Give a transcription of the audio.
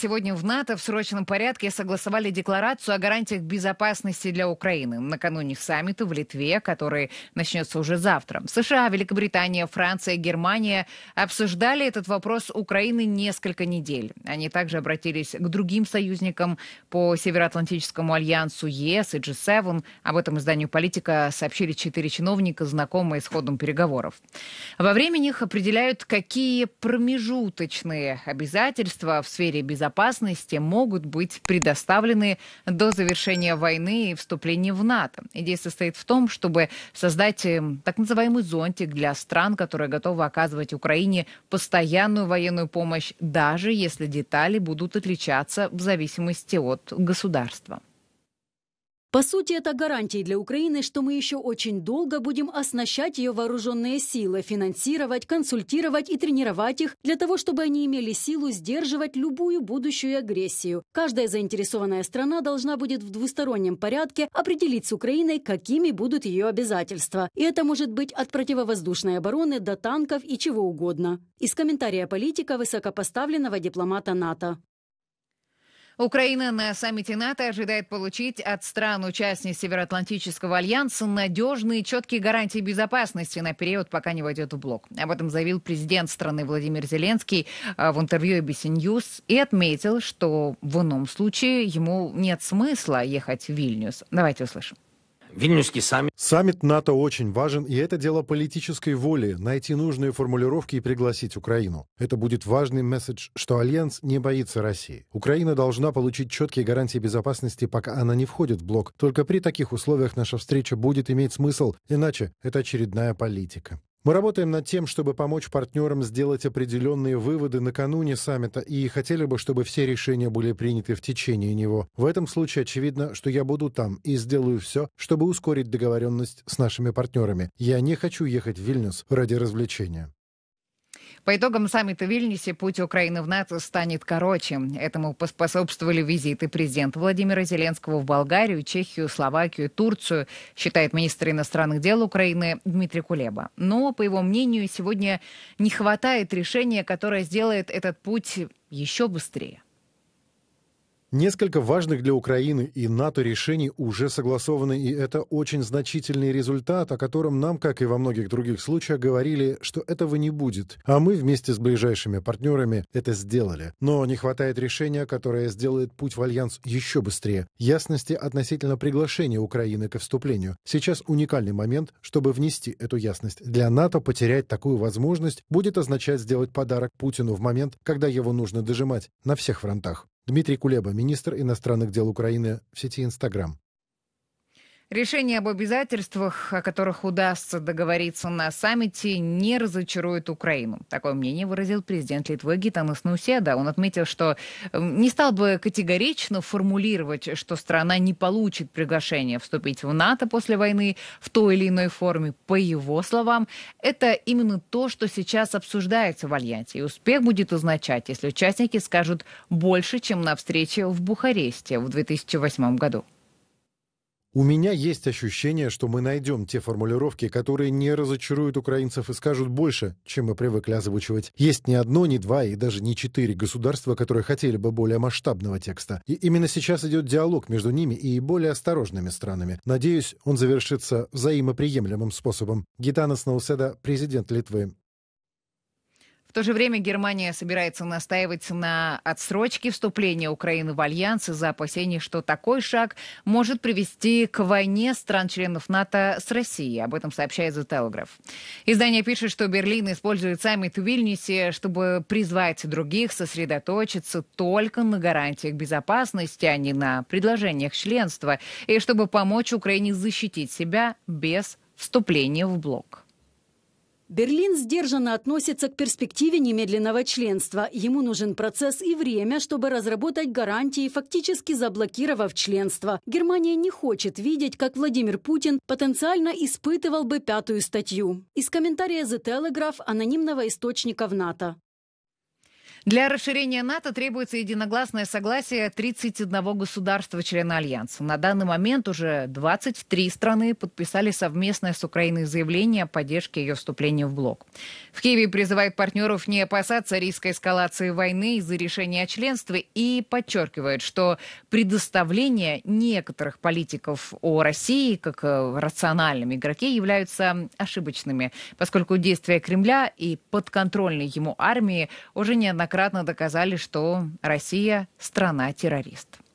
Сегодня в НАТО в срочном порядке согласовали декларацию о гарантиях безопасности для Украины накануне саммита в Литве, который начнется уже завтра. США, Великобритания, Франция, Германия обсуждали этот вопрос Украины несколько недель. Они также обратились к другим союзникам по Североатлантическому альянсу ЕС и G7. Об этом изданию «Политика» сообщили четыре чиновника, знакомые с ходом переговоров. Во время них определяют, какие промежуточные обязательства в сфере безопасности безопасности могут быть предоставлены до завершения войны и вступления в НАТО. Идея состоит в том, чтобы создать эм, так называемый зонтик для стран, которые готовы оказывать Украине постоянную военную помощь, даже если детали будут отличаться в зависимости от государства. По сути, это гарантии для Украины, что мы еще очень долго будем оснащать ее вооруженные силы, финансировать, консультировать и тренировать их для того, чтобы они имели силу сдерживать любую будущую агрессию. Каждая заинтересованная страна должна будет в двустороннем порядке определить с Украиной, какими будут ее обязательства. И это может быть от противовоздушной обороны до танков и чего угодно. Из комментария политика высокопоставленного дипломата НАТО. Украина на саммите НАТО ожидает получить от стран-участниц Североатлантического альянса надежные и четкие гарантии безопасности на период, пока не войдет в блок. Об этом заявил президент страны Владимир Зеленский э, в интервью ABC News и отметил, что в ином случае ему нет смысла ехать в Вильнюс. Давайте услышим. Вильнюсский саммит. Саммит НАТО очень важен, и это дело политической воли – найти нужные формулировки и пригласить Украину. Это будет важный месседж, что Альянс не боится России. Украина должна получить четкие гарантии безопасности, пока она не входит в блок. Только при таких условиях наша встреча будет иметь смысл, иначе это очередная политика. Мы работаем над тем, чтобы помочь партнерам сделать определенные выводы накануне саммита и хотели бы, чтобы все решения были приняты в течение него. В этом случае очевидно, что я буду там и сделаю все, чтобы ускорить договоренность с нашими партнерами. Я не хочу ехать в Вильнюс ради развлечения. По итогам саммита в Вильнюсе путь Украины в НАТО станет короче. Этому поспособствовали визиты президента Владимира Зеленского в Болгарию, Чехию, Словакию, Турцию, считает министр иностранных дел Украины Дмитрий Кулеба. Но, по его мнению, сегодня не хватает решения, которое сделает этот путь еще быстрее. Несколько важных для Украины и НАТО решений уже согласованы, и это очень значительный результат, о котором нам, как и во многих других случаях, говорили, что этого не будет. А мы вместе с ближайшими партнерами это сделали. Но не хватает решения, которое сделает путь в Альянс еще быстрее. Ясности относительно приглашения Украины ко вступлению. Сейчас уникальный момент, чтобы внести эту ясность. Для НАТО потерять такую возможность будет означать сделать подарок Путину в момент, когда его нужно дожимать на всех фронтах. Дмитрий Кулеба, министр иностранных дел Украины в сети Инстаграм. Решение об обязательствах, о которых удастся договориться на саммите, не разочарует Украину. Такое мнение выразил президент Литвы Гитанас Нуседа. Он отметил, что не стал бы категорично формулировать, что страна не получит приглашение вступить в НАТО после войны в той или иной форме. По его словам, это именно то, что сейчас обсуждается в Альянсе. И успех будет означать, если участники скажут больше, чем на встрече в Бухаресте в 2008 году. У меня есть ощущение, что мы найдем те формулировки, которые не разочаруют украинцев и скажут больше, чем мы привыкли озвучивать. Есть ни одно, ни два и даже не четыре государства, которые хотели бы более масштабного текста. И именно сейчас идет диалог между ними и более осторожными странами. Надеюсь, он завершится взаимоприемлемым способом. Гитана Науседа, президент Литвы. В то же время Германия собирается настаивать на отсрочке вступления Украины в альянс из-за опасений, что такой шаг может привести к войне стран-членов НАТО с Россией. Об этом сообщает The Telegraph. Издание пишет, что Берлин использует саммит в Вильнюсе, чтобы призвать других сосредоточиться только на гарантиях безопасности, а не на предложениях членства, и чтобы помочь Украине защитить себя без вступления в блок. Берлин сдержанно относится к перспективе немедленного членства. Ему нужен процесс и время, чтобы разработать гарантии, фактически заблокировав членство. Германия не хочет видеть, как Владимир Путин потенциально испытывал бы пятую статью. Из комментария The Telegraph анонимного источника в НАТО. Для расширения НАТО требуется единогласное согласие 31 государства-члена Альянса. На данный момент уже 23 страны подписали совместное с Украиной заявление о поддержке ее вступления в блок. В Киеве призывают партнеров не опасаться риска эскалации войны из-за решения о членстве и подчеркивает, что предоставление некоторых политиков о России как рациональном игроке являются ошибочными, поскольку действия Кремля и подконтрольной ему армии уже неоднократно неоднократно доказали, что Россия страна-террорист.